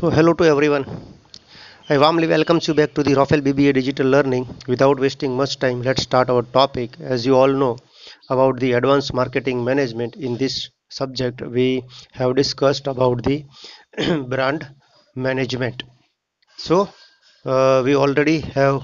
So hello to everyone. I warmly welcome you back to the Rafael BBA Digital Learning. Without wasting much time, let's start our topic. As you all know about the advanced marketing management in this subject, we have discussed about the brand management. So uh, we already have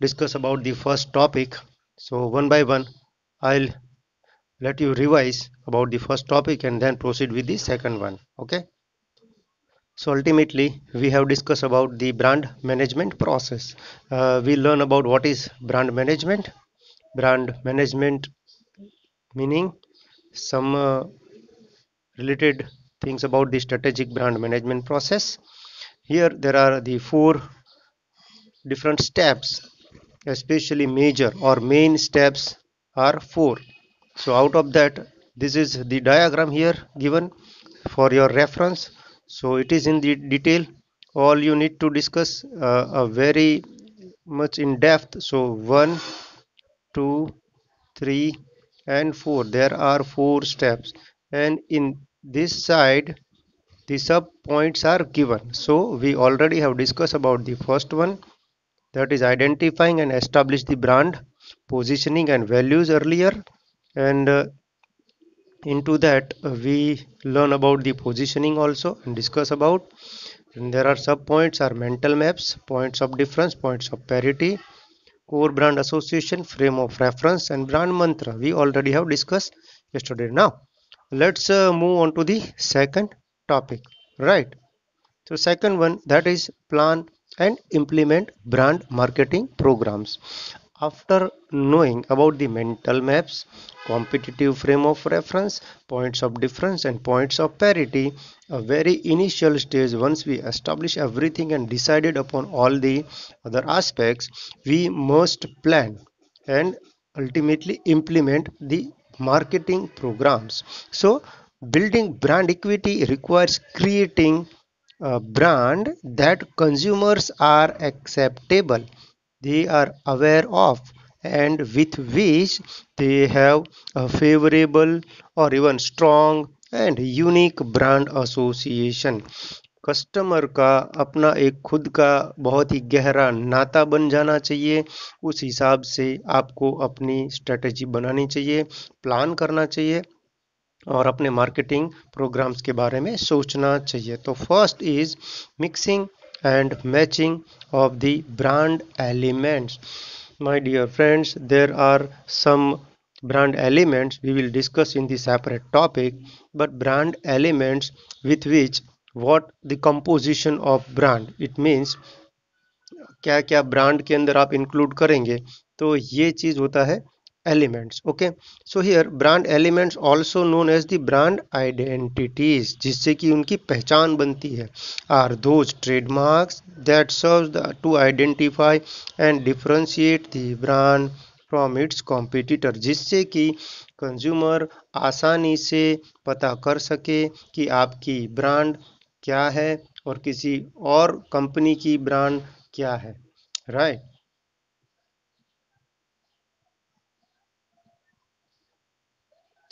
discussed about the first topic. So one by one, I'll let you revise about the first topic and then proceed with the second one. Okay. So ultimately we have discussed about the brand management process. Uh, we learn about what is brand management, brand management meaning some uh, related things about the strategic brand management process. Here there are the four different steps especially major or main steps are four. So out of that this is the diagram here given for your reference so it is in the detail all you need to discuss uh, a very much in depth so one two three and four there are four steps and in this side the sub points are given so we already have discussed about the first one that is identifying and establish the brand positioning and values earlier and uh, into that uh, we learn about the positioning also and discuss about and there are sub points are mental maps points of difference points of parity core brand association frame of reference and brand mantra we already have discussed yesterday now let's uh, move on to the second topic right so second one that is plan and implement brand marketing programs after knowing about the mental maps, competitive frame of reference, points of difference and points of parity, a very initial stage once we establish everything and decided upon all the other aspects, we must plan and ultimately implement the marketing programs. So building brand equity requires creating a brand that consumers are acceptable they are aware of and with which they have a favorable or even strong and unique brand association customer का अपना एक खुद का बहुत ही गहरा नाता बन जाना चाहिए उस हिसाब से आपको अपनी स्ट्रेटजी बनानी चाहिए प्लान करना चाहिए और अपने मार्केटिंग प्रोग्राम्स के बारे में सोचना चाहिए तो first is mixing and matching of the brand elements my dear friends there are some brand elements we will discuss in the separate topic but brand elements with which what the composition of brand it means क्या क्या brand के अंदर आप include करेंगे तो ये चीज़ होता है elements okay so here brand elements also known as the brand identities जिससे कि उनकी पहचान बनती है are those trademarks that serves the, to identify and differentiate the brand from its competitor जिससे कि कंज्यूमर आसानी से पता कर सके कि आपकी ब्रांड क्या है और किसी और कंपनी की ब्रांड क्या है राइट right?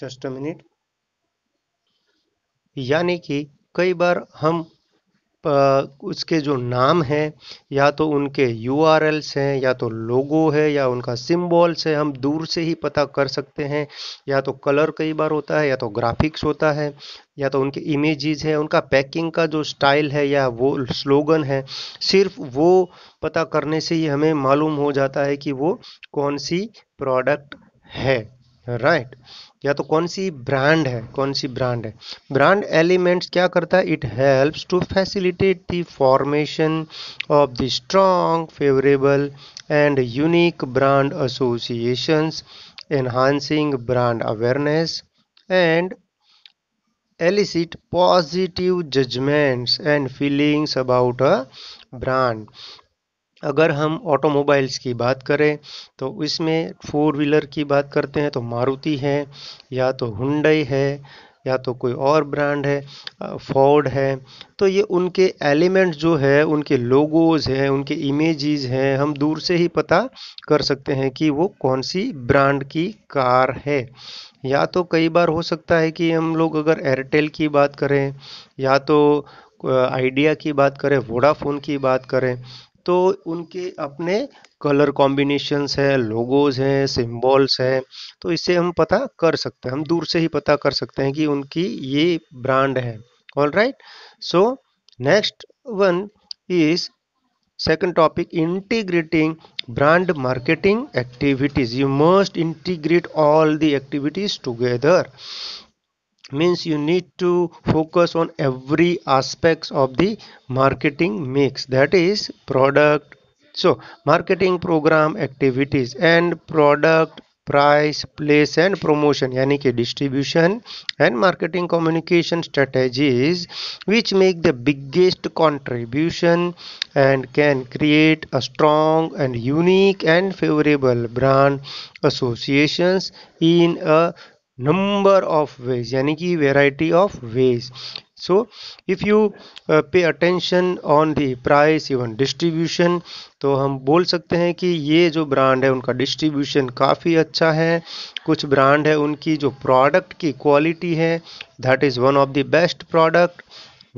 जस्ट मिनट यानी कि कई बार हम उसके जो नाम हैं या तो उनके यू हैं या तो लोगो है या उनका सिम्बॉल्स है हम दूर से ही पता कर सकते हैं या तो कलर कई बार होता है या तो ग्राफिक्स होता है या तो उनके इमेजेस है उनका पैकिंग का जो स्टाइल है या वो स्लोगन है सिर्फ वो पता करने से ही हमें मालूम हो जाता है कि वो कौन सी प्रोडक्ट है राइट right. या तो कौन सी ब्रांड है कौन सी ब्रांड है ब्रांड एलिमेंट्स क्या करता है it helps to facilitate the formation of the strong favourable and unique brand associations enhancing brand awareness and elicit positive judgments and feelings about a brand अगर हम ऑटोमोबाइल्स की बात करें तो इसमें फोर व्हीलर की बात करते हैं तो मारुति है या तो हुंडई है या तो कोई और ब्रांड है फोर्ड है तो ये उनके एलिमेंट जो है उनके लोगोज़ हैं उनके इमेजेस हैं हम दूर से ही पता कर सकते हैं कि वो कौन सी ब्रांड की कार है या तो कई बार हो सकता है कि हम लोग अगर एयरटेल की बात करें या तो आइडिया की बात करें वोडाफोन की बात करें तो उनके अपने कलर कॉम्बिनेशन है लोगोज हैं सिम्बॉल्स हैं तो इससे हम पता कर सकते हैं हम दूर से ही पता कर सकते हैं कि उनकी ये ब्रांड है all right so next one is second topic integrating brand marketing activities you must integrate all the activities together means you need to focus on every aspects of the marketing mix that is product so marketing program activities and product price place and promotion yani ke distribution and marketing communication strategies which make the biggest contribution and can create a strong and unique and favorable brand associations in a number of ways यानी कि variety of ways so if you uh, pay attention on the price even distribution तो हम बोल सकते हैं कि ये जो ब्रांड है उनका डिस्ट्रीब्यूशन काफ़ी अच्छा है कुछ ब्रांड है उनकी जो प्रोडक्ट की क्वालिटी है that is one of the best product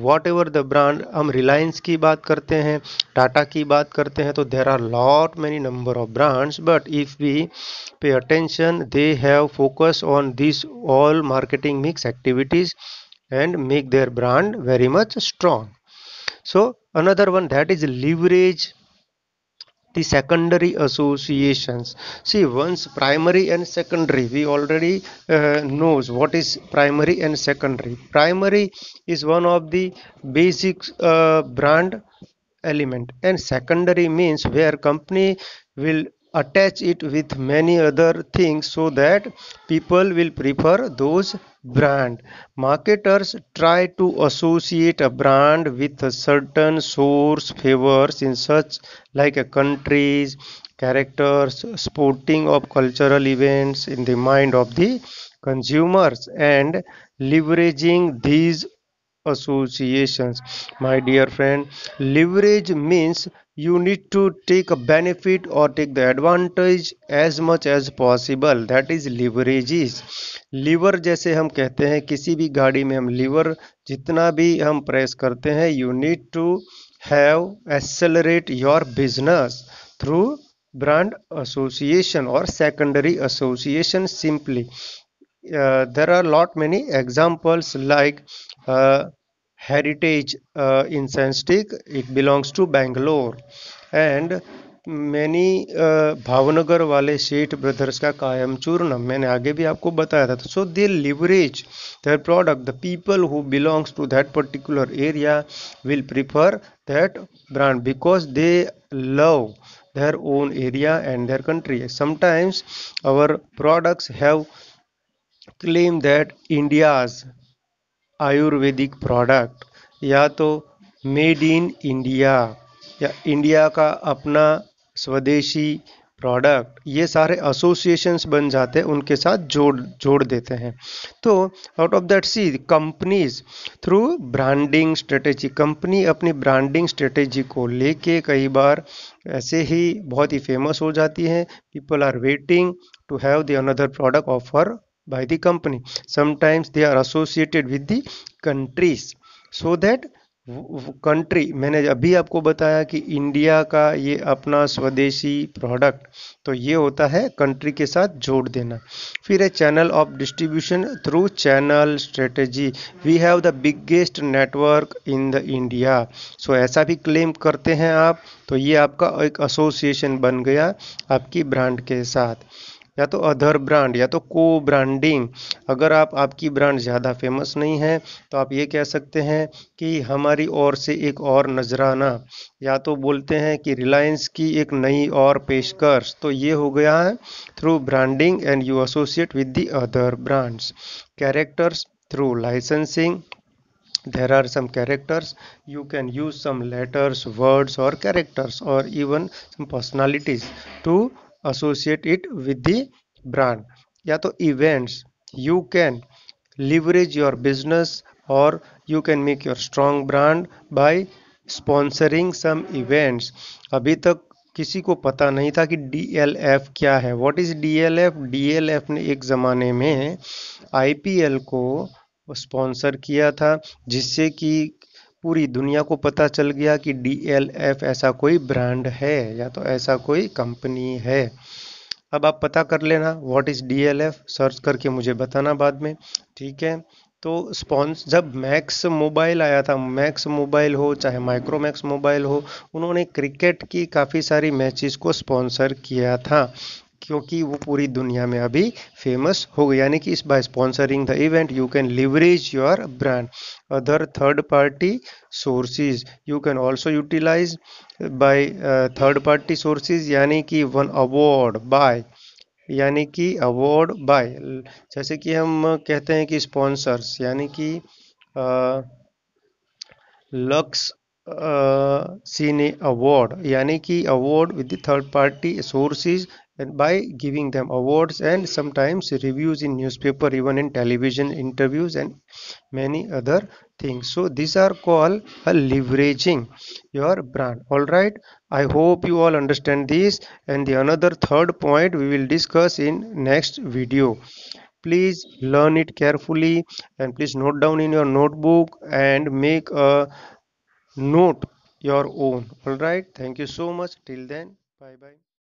whatever the brand हम रिलायंस की बात करते हैं टाटा की बात करते हैं तो there are lot many number of brands but if we pay attention the have focus on this all marketing mix activities and make their brand very much strong so another one that is leverage the secondary associations see once primary and secondary we already uh, knows what is primary and secondary primary is one of the basic uh, brand element and secondary means where company will attach it with many other things so that people will prefer those brand marketers try to associate a brand with a certain source favors in such like a countries characters sporting of cultural events in the mind of the consumers and leveraging these associations my dear friend leverage means you need to take a benefit or take the advantage as much as possible that is leverages lever जैसे हम कहते हैं किसी भी गाड़ी में हम liver जितना भी हम प्रेस करते हैं you need to have accelerate your business through brand association और secondary association simply there are lot many examples like heritage in Sanskrit. It belongs to Bangalore and many Bhavnagar वाले शेठ ब्रदर्स का कायम चूर्ण मैंने आगे भी आपको बताया था so they leverage their product the people who belongs to that particular area will prefer that brand because they love their own area and their country sometimes our products have claimed that india's Ayurvedic product या तो made in India या India का अपना स्वदेशी product ये सारे associations बन जाते हैं उनके साथ जोड़ जोड़ देते हैं तो out of that see companies through branding strategy company अपनी ब्रांडिंग स्ट्रेटेजी को लेके कई बार ऐसे ही बहुत ही फेमस हो जाती है people are waiting to have the another product offer by the company sometimes they are associated with the countries so that country मैंने अभी आपको बताया कि इंडिया का ये अपना स्वदेशी प्रोडक्ट तो ये होता है कंट्री के साथ जोड़ देना फिर है channel of distribution through channel strategy we have the biggest network in the India so ऐसा भी क्लेम करते हैं आप तो ये आपका एक एसोसिएशन बन गया आपकी ब्रांड के साथ या तो अदर ब्रांड या तो को ब्रांडिंग अगर आप आपकी ब्रांड ज़्यादा फेमस नहीं है तो आप ये कह सकते हैं कि हमारी ओर से एक और नजराना या तो बोलते हैं कि रिलायंस की एक नई और पेशकश तो ये हो गया है through branding and you associate with the other brands characters through licensing there are some characters you can use some letters words और कैरेक्टर्स और even some personalities to associate it with the brand या तो events you can leverage your business or you can make your strong brand by sponsoring some events अभी तक किसी को पता नहीं था कि DLF क्या है वॉट इज़ DLF? DLF ने एक ज़माने में IPL को स्पॉन्सर किया था जिससे कि पूरी दुनिया को पता चल गया कि डी एल एफ ऐसा कोई ब्रांड है या तो ऐसा कोई कंपनी है अब आप पता कर लेना what is D L F search करके मुझे बताना बाद में ठीक है तो स्पॉन्स जब मैक्स मोबाइल आया था मैक्स मोबाइल हो चाहे माइक्रोमैक्स मोबाइल हो उन्होंने क्रिकेट की काफ़ी सारी मैचेस को स्पॉन्सर किया था क्योंकि वो पूरी दुनिया में अभी फेमस हो गई यानी कि इस by sponsoring the event you can leverage your brand other third party sources you can also utilise by third party sources यानी कि वन अवार्ड बाय यानी कि अवार्ड बाय जैसे कि हम कहते हैं कि स्पॉन्सर्स यानी कि लक्स सीने अवार्ड यानी कि award with third party sources and by giving them awards and sometimes reviews in newspaper even in television interviews and many other things so these are called leveraging your brand all right i hope you all understand this and the another third point we will discuss in next video please learn it carefully and please note down in your notebook and make a note your own all right thank you so much till then bye bye